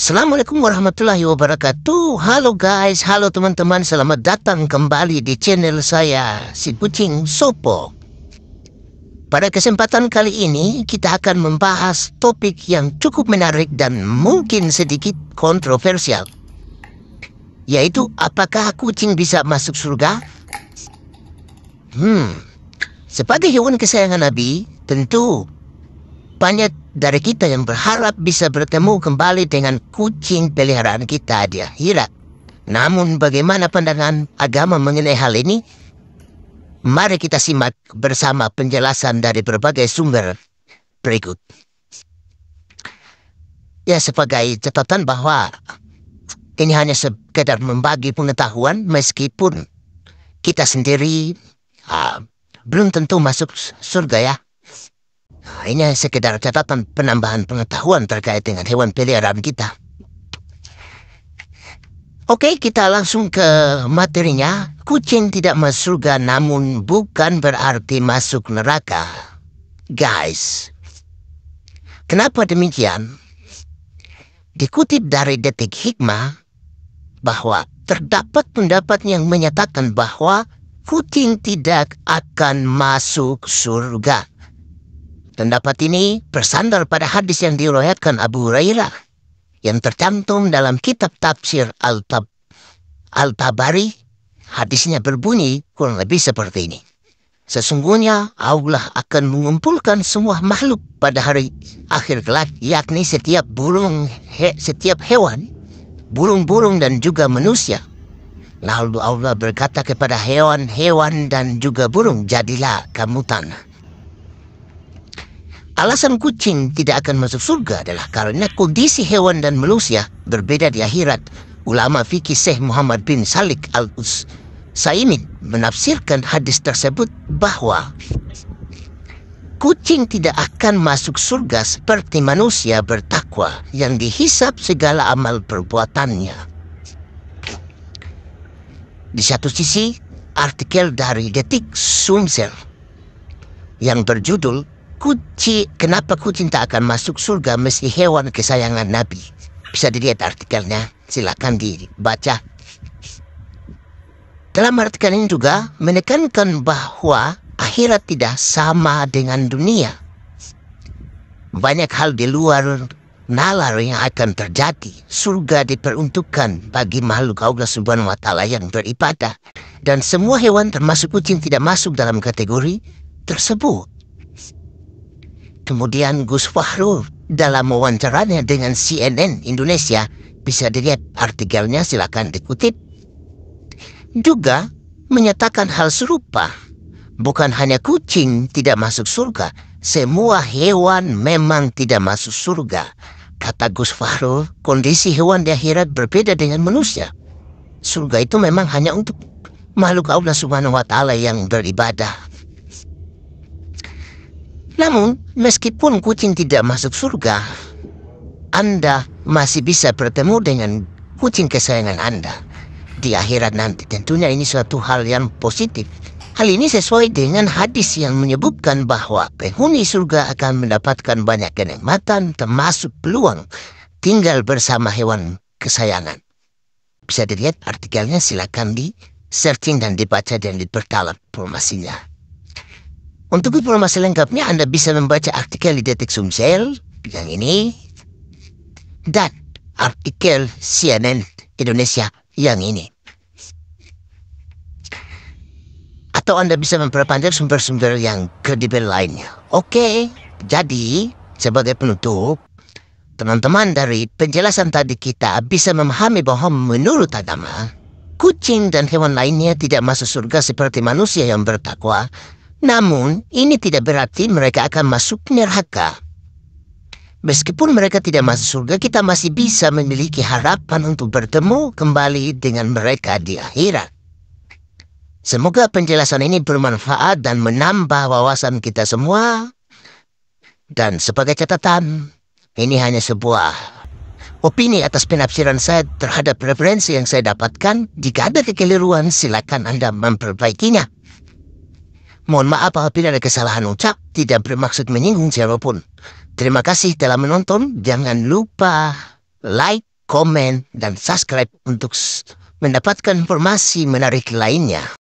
Assalamualaikum warahmatullahi wabarakatuh Halo guys, halo teman-teman Selamat datang kembali di channel saya Si Kucing Sopo Pada kesempatan kali ini Kita akan membahas topik yang cukup menarik Dan mungkin sedikit kontroversial Yaitu apakah kucing bisa masuk surga? Hmm Sebagai hewan kesayangan Nabi Tentu banyak dari kita yang berharap bisa bertemu kembali dengan kucing peliharaan kita di akhirat. Namun bagaimana pandangan agama mengenai hal ini? Mari kita simak bersama penjelasan dari berbagai sumber berikut. Ya sebagai catatan bahwa ini hanya sekedar membagi pengetahuan meskipun kita sendiri uh, belum tentu masuk surga ya. Oh, ini sekedar catatan penambahan pengetahuan terkait dengan hewan peliharaan kita. Oke, kita langsung ke materinya. Kucing tidak masuk surga namun bukan berarti masuk neraka. Guys, kenapa demikian? Dikutip dari Detik Hikmah bahwa terdapat pendapat yang menyatakan bahwa kucing tidak akan masuk surga. Pendapat ini bersandar pada hadis yang diriwayatkan Abu Hurairah yang tercantum dalam kitab tafsir Al-Tab Al-Tabari. Hadisnya berbunyi kurang lebih seperti ini. Sesungguhnya Allah akan mengumpulkan semua makhluk pada hari akhir kelak, yakni setiap burung, he, setiap hewan, burung-burung dan juga manusia. Lalu Allah berkata kepada hewan-hewan dan juga burung, jadilah kamu tanah. Alasan kucing tidak akan masuk surga adalah karena kondisi hewan dan manusia berbeda di akhirat. Ulama fikih Syekh Muhammad bin Salik al-Us Saimin menafsirkan hadis tersebut bahwa kucing tidak akan masuk surga seperti manusia bertakwa yang dihisap segala amal perbuatannya. Di satu sisi, artikel dari Detik Sumsel yang berjudul kucing, kenapa kucing tak akan masuk surga meski hewan kesayangan Nabi? Bisa dilihat artikelnya, silakan dibaca. Dalam artikel ini juga menekankan bahwa akhirat tidak sama dengan dunia. Banyak hal di luar nalar yang akan terjadi. Surga diperuntukkan bagi makhluk Allah Subhanahu wa taala yang beribadah dan semua hewan termasuk kucing tidak masuk dalam kategori tersebut. Kemudian Gus Fahru dalam wawancaranya dengan CNN Indonesia, bisa dilihat artikelnya silakan dikutip, juga menyatakan hal serupa. Bukan hanya kucing tidak masuk surga, semua hewan memang tidak masuk surga. Kata Gus Fahru, kondisi hewan di akhirat berbeda dengan manusia. Surga itu memang hanya untuk makhluk Allah Subhanahu wa taala yang beribadah namun, meskipun kucing tidak masuk surga, Anda masih bisa bertemu dengan kucing kesayangan Anda di akhirat nanti. Tentunya ini suatu hal yang positif. Hal ini sesuai dengan hadis yang menyebutkan bahwa penghuni surga akan mendapatkan banyak kenikmatan termasuk peluang tinggal bersama hewan kesayangan. Bisa dilihat artikelnya silakan di searching dan dibaca dan diperdalam informasinya. Untuk informasi lengkapnya Anda bisa membaca artikel di Detik Sumsel yang ini dan artikel CNN Indonesia yang ini. Atau Anda bisa memperpanjang sumber-sumber yang kredibel lainnya. Oke, jadi sebagai penutup, teman-teman dari penjelasan tadi kita bisa memahami bahwa menurut agama, kucing dan hewan lainnya tidak masuk surga seperti manusia yang bertakwa, namun, ini tidak berarti mereka akan masuk neraka. Meskipun mereka tidak masuk surga, kita masih bisa memiliki harapan untuk bertemu kembali dengan mereka di akhirat. Semoga penjelasan ini bermanfaat dan menambah wawasan kita semua. Dan sebagai catatan, ini hanya sebuah opini atas penafsiran saya terhadap referensi yang saya dapatkan. Jika ada kekeliruan, silakan Anda memperbaikinya. Mohon maaf apabila ada kesalahan ucap, tidak bermaksud menyinggung siapapun. Terima kasih telah menonton. Jangan lupa like, komen, dan subscribe untuk mendapatkan informasi menarik lainnya.